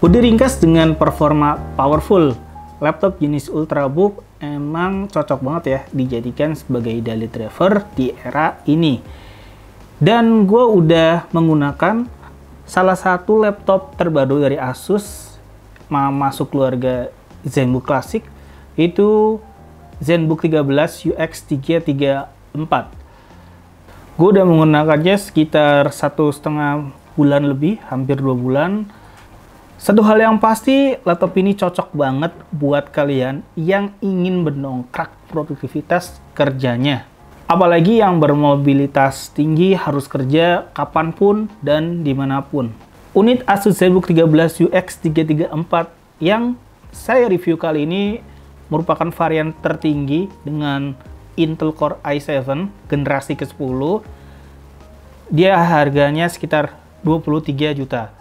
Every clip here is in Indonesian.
Udah ringkas dengan performa powerful, laptop jenis Ultrabook emang cocok banget ya dijadikan sebagai daily driver di era ini. Dan gue udah menggunakan salah satu laptop terbaru dari Asus masuk keluarga ZenBook Classic itu ZenBook 13 UX334. Gue udah menggunakannya sekitar satu setengah bulan lebih, hampir dua bulan satu hal yang pasti, laptop ini cocok banget buat kalian yang ingin mendongkrak produktivitas kerjanya. Apalagi yang bermobilitas tinggi harus kerja kapanpun dan dimanapun. Unit Asus ZBook 13 UX334 yang saya review kali ini merupakan varian tertinggi dengan Intel Core i7 generasi ke-10. Dia harganya sekitar 23 juta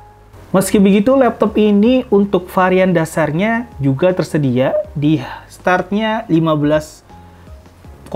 Meski begitu, laptop ini untuk varian dasarnya juga tersedia di startnya 15,3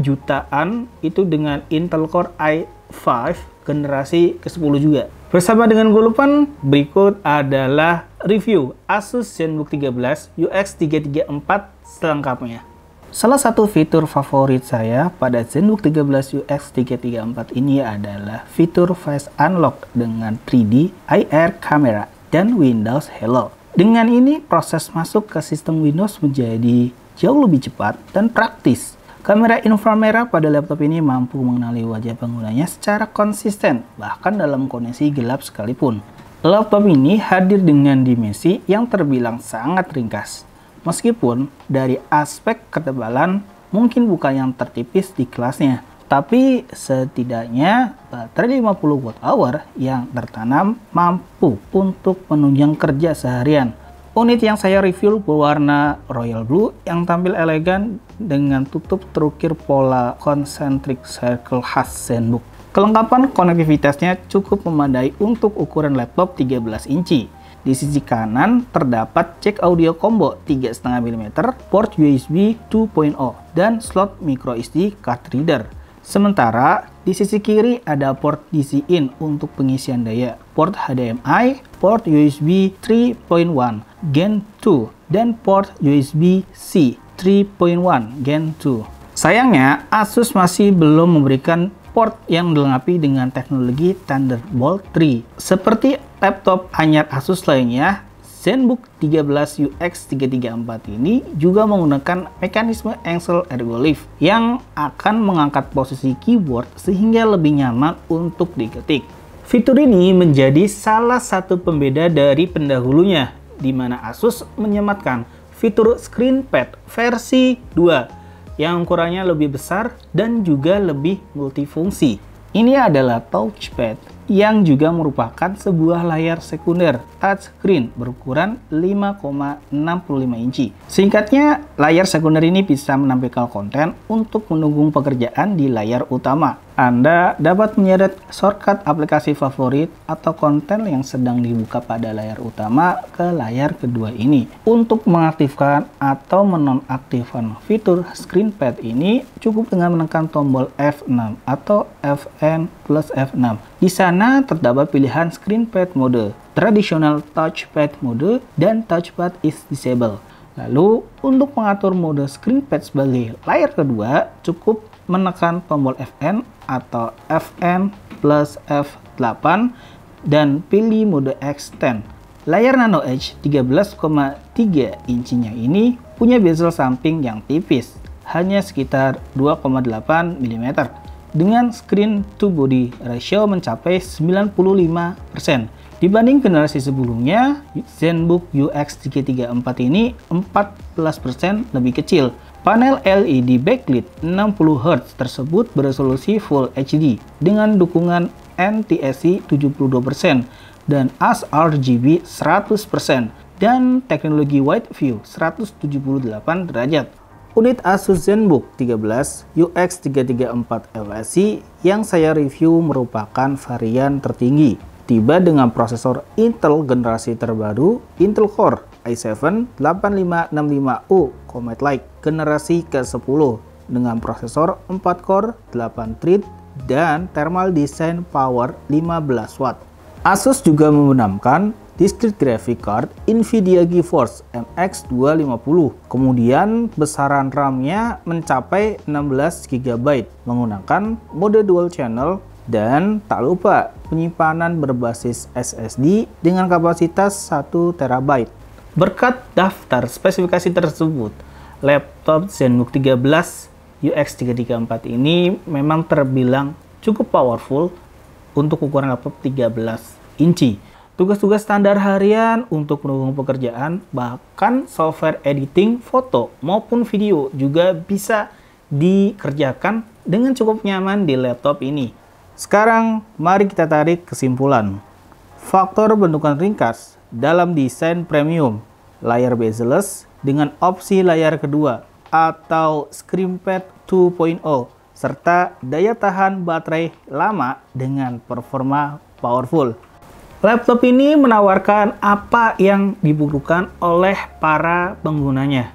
jutaan itu dengan Intel Core i5 generasi ke-10 juga. Bersama dengan Golupan, berikut adalah review Asus ZenBook 13 UX334 selengkapnya. Salah satu fitur favorit saya pada ZenBook 13 UX334 ini adalah fitur Face Unlock dengan 3D IR kamera dan Windows Hello. Dengan ini, proses masuk ke sistem Windows menjadi jauh lebih cepat dan praktis. Kamera inframerah pada laptop ini mampu mengenali wajah penggunanya secara konsisten, bahkan dalam kondisi gelap sekalipun. Laptop ini hadir dengan dimensi yang terbilang sangat ringkas, Meskipun dari aspek ketebalan mungkin bukan yang tertipis di kelasnya, tapi setidaknya baterai 50 watt hour yang tertanam mampu untuk menunjang kerja seharian. Unit yang saya review berwarna royal blue yang tampil elegan dengan tutup terukir pola concentric circle khas Zenbook. Kelengkapan konektivitasnya cukup memadai untuk ukuran laptop 13 inci di sisi kanan terdapat jack audio combo 3,5 mm, port USB 2.0, dan slot micro SD card reader. Sementara di sisi kiri ada port DC in untuk pengisian daya, port HDMI, port USB 3.1 Gen 2 dan port USB C 3.1 Gen 2. Sayangnya Asus masih belum memberikan port yang dilengkapi dengan teknologi Thunderbolt 3. Seperti laptop anyar Asus lainnya, ZenBook 13 UX 334 ini juga menggunakan mekanisme engsel Ergolift yang akan mengangkat posisi keyboard sehingga lebih nyaman untuk diketik. Fitur ini menjadi salah satu pembeda dari pendahulunya, di mana Asus menyematkan fitur ScreenPad versi 2 yang ukurannya lebih besar dan juga lebih multifungsi. Ini adalah touchpad yang juga merupakan sebuah layar sekunder touchscreen berukuran 5,65 inci. Singkatnya, layar sekunder ini bisa menampilkan konten untuk menunggu pekerjaan di layar utama anda dapat menyeret shortcut aplikasi favorit atau konten yang sedang dibuka pada layar utama ke layar kedua ini. Untuk mengaktifkan atau menonaktifkan fitur screenpad ini cukup dengan menekan tombol F6 atau Fn plus F6. Di sana terdapat pilihan screenpad mode, traditional touchpad mode, dan touchpad is disabled. Lalu, untuk mengatur mode screenpad sebagai layar kedua, cukup menekan tombol Fn atau Fn plus F8 dan pilih mode extend. Layar Nano Edge 13,3 incinya ini punya bezel samping yang tipis, hanya sekitar 2,8 mm dengan screen to body ratio mencapai 95% Dibanding generasi sebelumnya, ZenBook UX 334 ini 14% lebih kecil Panel LED backlit 60Hz tersebut beresolusi Full HD dengan dukungan NTSC 72% dan AS RGB 100% dan teknologi wide view 178 derajat. Unit Asus ZenBook 13 UX334 LSI yang saya review merupakan varian tertinggi, tiba dengan prosesor Intel generasi terbaru Intel Core i7-8565U Comet Lake generasi ke-10 dengan prosesor 4 core, 8 thread, dan thermal design power 15 watt. Asus juga menggunakan discrete graphic card Nvidia GeForce MX250. Kemudian besaran RAM-nya mencapai 16 GB menggunakan mode dual channel dan tak lupa penyimpanan berbasis SSD dengan kapasitas 1 TB. Berkat daftar spesifikasi tersebut, laptop ZenBook 13 UX334 ini memang terbilang cukup powerful untuk ukuran laptop 13 inci. Tugas-tugas standar harian untuk mendukung pekerjaan, bahkan software editing foto maupun video juga bisa dikerjakan dengan cukup nyaman di laptop ini. Sekarang, mari kita tarik kesimpulan. Faktor bentukan ringkas dalam desain premium, layar bezel-less dengan opsi layar kedua atau ScreenPad 2.0 serta daya tahan baterai lama dengan performa powerful. Laptop ini menawarkan apa yang dibutuhkan oleh para penggunanya,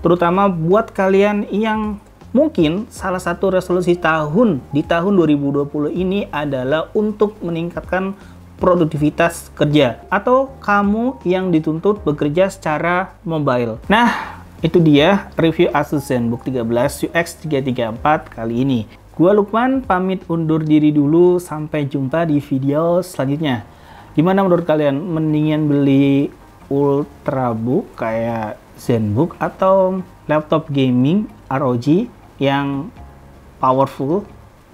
terutama buat kalian yang Mungkin salah satu resolusi tahun di tahun 2020 ini adalah untuk meningkatkan produktivitas kerja atau kamu yang dituntut bekerja secara mobile. Nah, itu dia review Asus ZenBook 13 UX 334 kali ini. Gua Lukman pamit undur diri dulu sampai jumpa di video selanjutnya. Gimana menurut kalian? Mendingan beli Ultrabook kayak ZenBook atau laptop gaming ROG yang powerful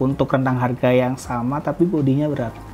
untuk rentang harga yang sama tapi bodinya berat.